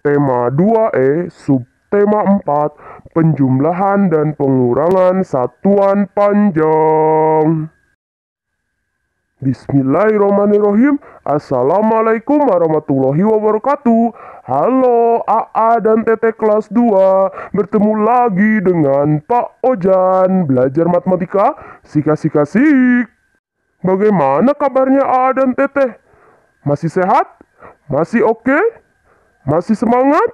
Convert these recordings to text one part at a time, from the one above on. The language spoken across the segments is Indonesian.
Tema 2E subtema 4 penjumlahan dan pengurangan satuan panjang. Bismillahirrahmanirrahim Assalamualaikum warahmatullahi wabarakatuh Halo AA dan TT kelas 2 Bertemu lagi dengan Pak Ojan Belajar matematika sikasik Bagaimana kabarnya AA dan TT? Masih sehat? Masih oke? Okay? Masih semangat?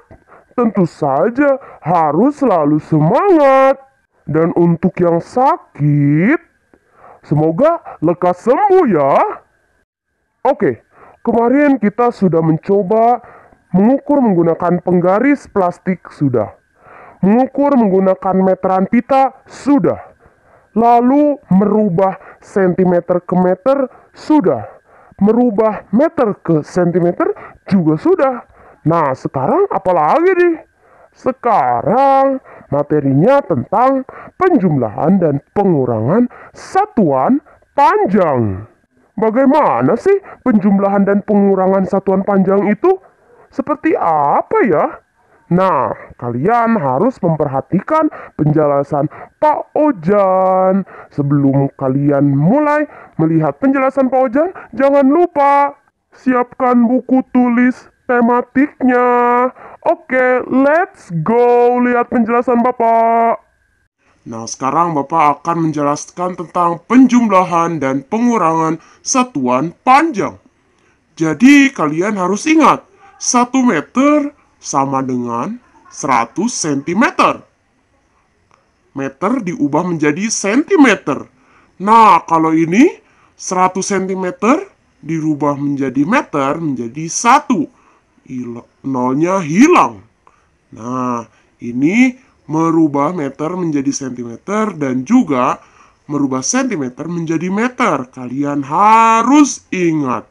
Tentu saja harus selalu semangat. Dan untuk yang sakit, semoga lekas sembuh ya. Oke, kemarin kita sudah mencoba mengukur menggunakan penggaris plastik sudah. Mengukur menggunakan meteran pita sudah. Lalu merubah sentimeter ke meter sudah. Merubah meter ke sentimeter juga sudah Nah, sekarang apa lagi nih? Sekarang materinya tentang penjumlahan dan pengurangan satuan panjang. Bagaimana sih penjumlahan dan pengurangan satuan panjang itu? Seperti apa ya? Nah, kalian harus memperhatikan penjelasan Pak Ojan. Sebelum kalian mulai melihat penjelasan Pak Ojan, jangan lupa siapkan buku tulis tematiknya. Oke, let's go lihat penjelasan Bapak. Nah, sekarang Bapak akan menjelaskan tentang penjumlahan dan pengurangan satuan panjang. Jadi, kalian harus ingat, 1 meter sama dengan 100 cm. Meter diubah menjadi sentimeter. Nah, kalau ini 100 cm dirubah menjadi meter menjadi 1 nolnya hilang. Nah, ini merubah meter menjadi sentimeter dan juga merubah sentimeter menjadi meter. Kalian harus ingat.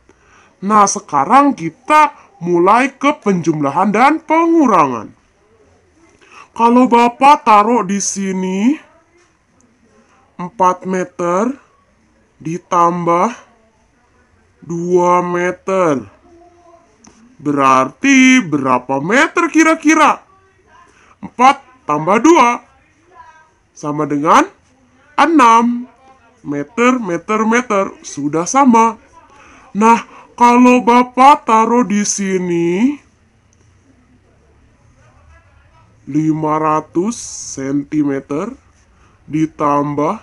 Nah, sekarang kita mulai ke penjumlahan dan pengurangan. Kalau Bapak taruh di sini 4 meter ditambah 2 meter Berarti berapa meter kira-kira? 4 tambah 2 sama dengan 6 meter, meter, meter sudah sama. Nah, kalau Bapak taruh di sini 500 cm ditambah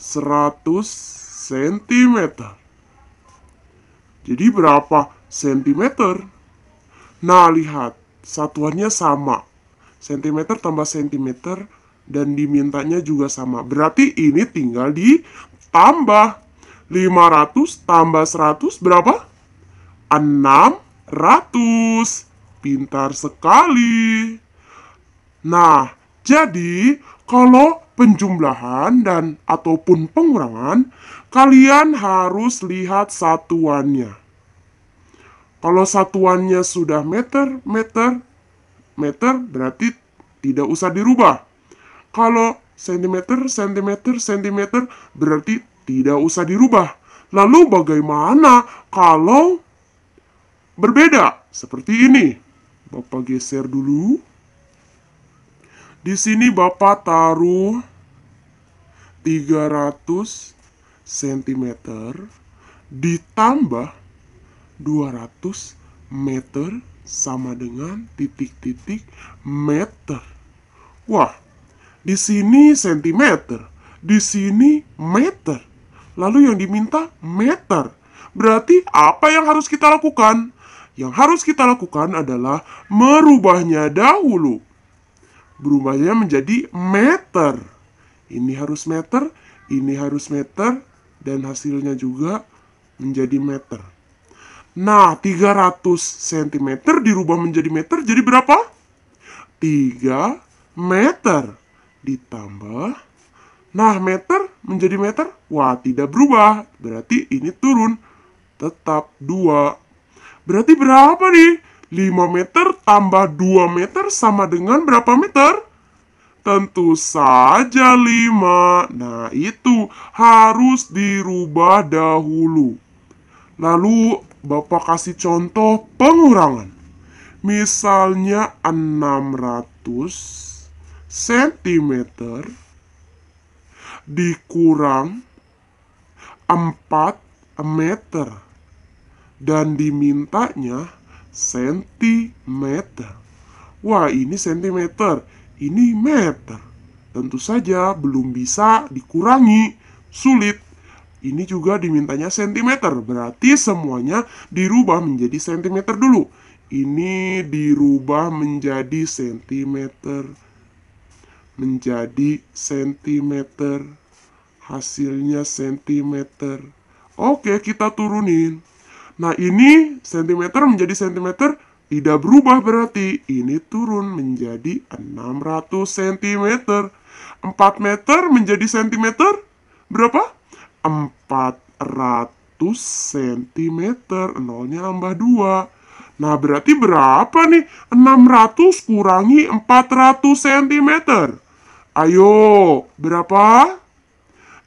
100 cm. Jadi berapa cm? Nah, lihat, satuannya sama. Sentimeter tambah sentimeter dan dimintanya juga sama. Berarti ini tinggal ditambah. 500 tambah 100 berapa? 600. Pintar sekali. Nah, jadi kalau penjumlahan dan ataupun pengurangan, kalian harus lihat satuannya. Kalau satuannya sudah meter, meter, meter berarti tidak usah dirubah. Kalau sentimeter, sentimeter, sentimeter berarti tidak usah dirubah. Lalu bagaimana kalau berbeda seperti ini? Bapak geser dulu. Di sini Bapak taruh 300 cm ditambah 200 meter sama dengan titik-titik meter. Wah, di sini sentimeter, di sini meter. Lalu yang diminta meter. Berarti apa yang harus kita lakukan? Yang harus kita lakukan adalah merubahnya dahulu. Berubahnya menjadi meter. Ini harus meter, ini harus meter, dan hasilnya juga menjadi meter. Nah, 300 cm dirubah menjadi meter jadi berapa? 3 meter ditambah Nah, meter menjadi meter? Wah, tidak berubah. Berarti ini turun. Tetap 2. Berarti berapa nih? 5 meter tambah 2 meter sama dengan berapa meter? Tentu saja 5. Nah, itu harus dirubah dahulu. Lalu Bapak kasih contoh pengurangan. Misalnya 600 cm dikurang 4 meter dan dimintanya cm. Wah, ini cm, ini meter. Tentu saja belum bisa dikurangi, sulit ini juga dimintanya cm, berarti semuanya dirubah menjadi cm dulu. Ini dirubah menjadi cm, menjadi cm, hasilnya cm. Oke, kita turunin. Nah, ini cm menjadi cm, tidak berubah berarti ini turun menjadi 600 cm. 4 meter menjadi cm, berapa? 400 cm. Nolnya nambah 2. Nah, berarti berapa nih? 600 kurangi 400 cm. Ayo, berapa?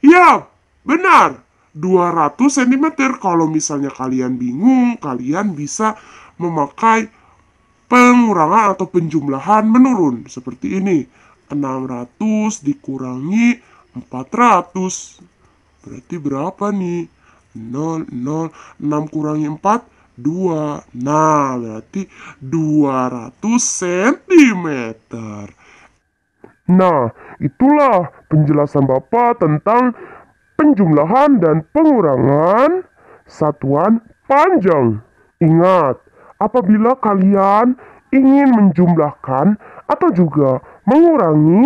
Ya, benar. 200 cm. Kalau misalnya kalian bingung, kalian bisa memakai pengurangan atau penjumlahan menurun seperti ini 600 dikurangi 400 Berarti berapa nih? 0, 0, 6 kurangi 4, 2. Nah, berarti 200 cm. Nah, itulah penjelasan Bapak tentang penjumlahan dan pengurangan satuan panjang. Ingat, apabila kalian ingin menjumlahkan atau juga mengurangi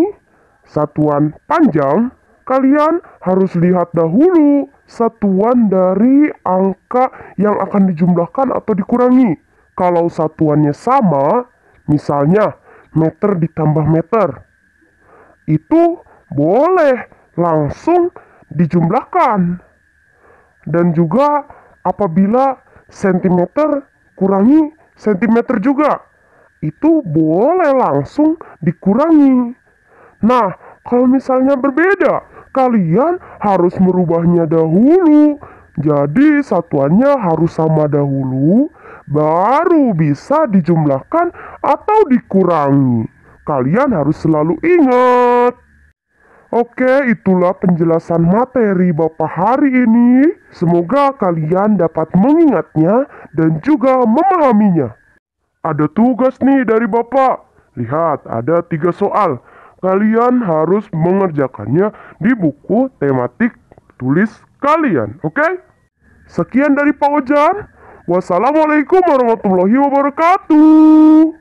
satuan panjang, Kalian harus lihat dahulu satuan dari angka yang akan dijumlahkan atau dikurangi. Kalau satuannya sama, misalnya meter ditambah meter, itu boleh langsung dijumlahkan. Dan juga apabila sentimeter kurangi sentimeter juga, itu boleh langsung dikurangi. Nah, kalau misalnya berbeda, kalian harus merubahnya dahulu. Jadi satuannya harus sama dahulu, baru bisa dijumlahkan atau dikurangi. Kalian harus selalu ingat. Oke, itulah penjelasan materi Bapak hari ini. Semoga kalian dapat mengingatnya dan juga memahaminya. Ada tugas nih dari Bapak. Lihat, ada tiga soal kalian harus mengerjakannya di buku tematik tulis kalian. Oke, okay? sekian dari Pak Ojan. Wassalamualaikum warahmatullahi wabarakatuh.